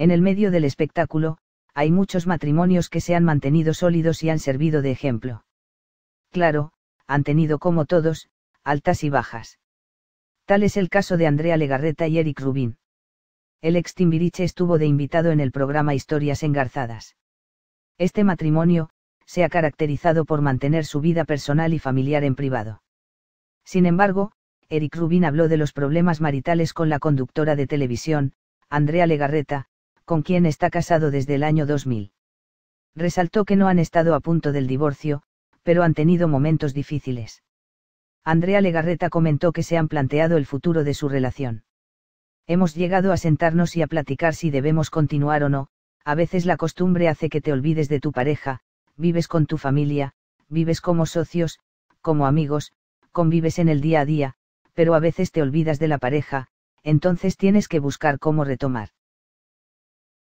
En el medio del espectáculo, hay muchos matrimonios que se han mantenido sólidos y han servido de ejemplo. Claro, han tenido como todos, altas y bajas. Tal es el caso de Andrea Legarreta y Eric Rubin. El ex Timbiriche estuvo de invitado en el programa Historias Engarzadas. Este matrimonio, se ha caracterizado por mantener su vida personal y familiar en privado. Sin embargo, Eric Rubin habló de los problemas maritales con la conductora de televisión, Andrea Legarreta, con quien está casado desde el año 2000. Resaltó que no han estado a punto del divorcio, pero han tenido momentos difíciles. Andrea Legarreta comentó que se han planteado el futuro de su relación. Hemos llegado a sentarnos y a platicar si debemos continuar o no, a veces la costumbre hace que te olvides de tu pareja, vives con tu familia, vives como socios, como amigos, convives en el día a día, pero a veces te olvidas de la pareja, entonces tienes que buscar cómo retomar.